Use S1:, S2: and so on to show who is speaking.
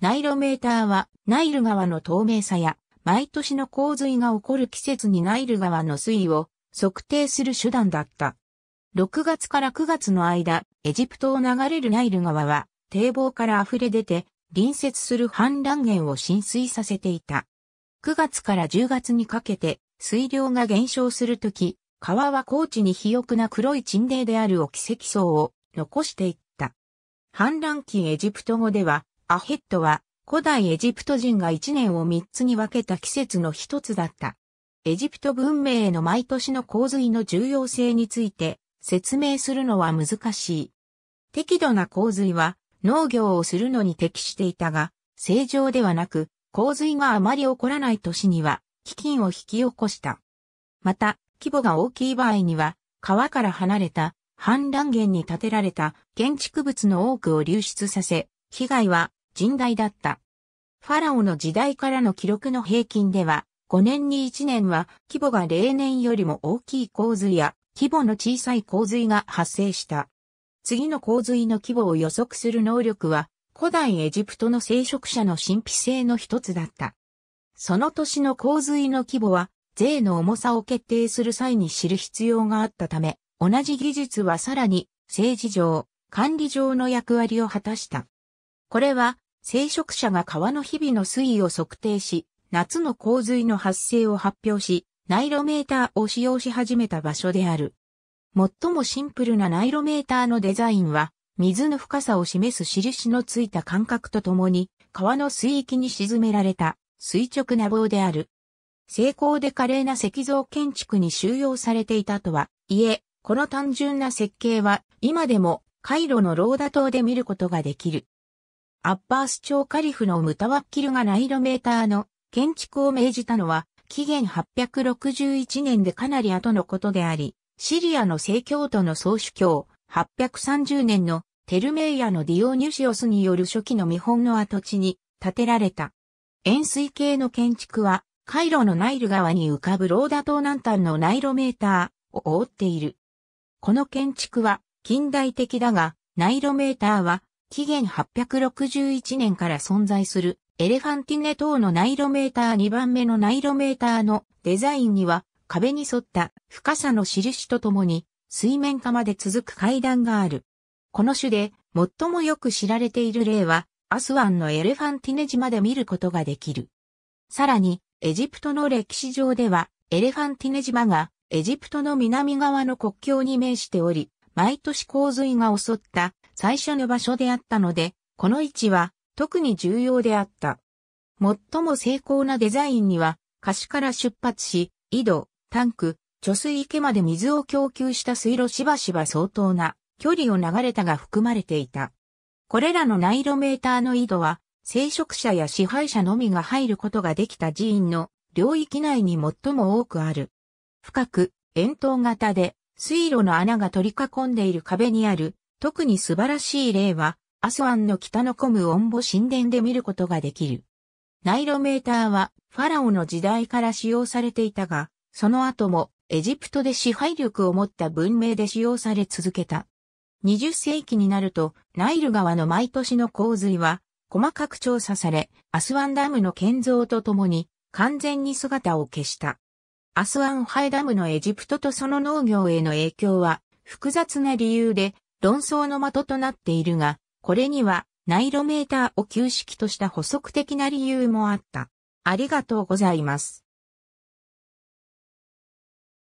S1: ナイロメーターは、ナイル川の透明さや、毎年の洪水が起こる季節にナイル川の水位を測定する手段だった。6月から9月の間、エジプトを流れるナイル川は、堤防から溢れ出て、隣接する氾濫源を浸水させていた。9月から10月にかけて、水量が減少するとき、川は高地に肥沃な黒い沈泥であるお奇跡層を残していった。氾濫期エジプト語では、アヘッドは古代エジプト人が一年を三つに分けた季節の一つだった。エジプト文明への毎年の洪水の重要性について説明するのは難しい。適度な洪水は農業をするのに適していたが、正常ではなく、洪水があまり起こらない年には、飢饉を引き起こした。また、規模が大きい場合には、川から離れた、氾濫源に建てられた建築物の多くを流出させ、被害は甚大だった。ファラオの時代からの記録の平均では、5年に1年は規模が例年よりも大きい洪水や規模の小さい洪水が発生した。次の洪水の規模を予測する能力は古代エジプトの聖職者の神秘性の一つだった。その年の洪水の規模は税の重さを決定する際に知る必要があったため、同じ技術はさらに政治上、管理上の役割を果たした。これは聖職者が川の日々の水位を測定し、夏の洪水の発生を発表し、ナイロメーターを使用し始めた場所である。最もシンプルなナイロメーターのデザインは、水の深さを示す印のついた感覚とともに、川の水域に沈められた垂直な棒である。精巧で華麗な石像建築に収容されていたとは、いえ、この単純な設計は、今でも、カイロのローダ島で見ることができる。アッバース朝カリフのムタワッキルがナイロメーターの建築を命じたのは、紀元861年でかなり後のことであり、シリアの正教徒の総主教、830年のテルメイヤのディオニュシオスによる初期の見本の跡地に建てられた。円錐形の建築は、カイロのナイル川に浮かぶローダ島南端のナイロメーターを覆っている。この建築は近代的だが、ナイロメーターは紀元861年から存在するエレファンティネ島のナイロメーター2番目のナイロメーターのデザインには壁に沿った深さの印とともに水面下まで続く階段がある。この種で最もよく知られている例はアスワンのエレファンティネ島で見ることができる。さらにエジプトの歴史上ではエレファンティネ島がエジプトの南側の国境に面しており、毎年洪水が襲った最初の場所であったので、この位置は特に重要であった。最も精巧なデザインには、貸から出発し、井戸、タンク、貯水池まで水を供給した水路しばしば相当な距離を流れたが含まれていた。これらのナイロメーターの井戸は、聖職者や支配者のみが入ることができた寺院の領域内に最も多くある。深く、円筒型で、水路の穴が取り囲んでいる壁にある特に素晴らしい例は、アスワンの北のコムオンボ神殿で見ることができる。ナイロメーターはファラオの時代から使用されていたが、その後もエジプトで支配力を持った文明で使用され続けた。20世紀になると、ナイル川の毎年の洪水は細かく調査され、アスワンダムの建造とともに完全に姿を消した。アスワンハイダムのエジプトとその農業への影響は複雑な理由で論争の的となっているが、これにはナイロメーターを旧式とした補足的な理由もあった。ありがとうございます。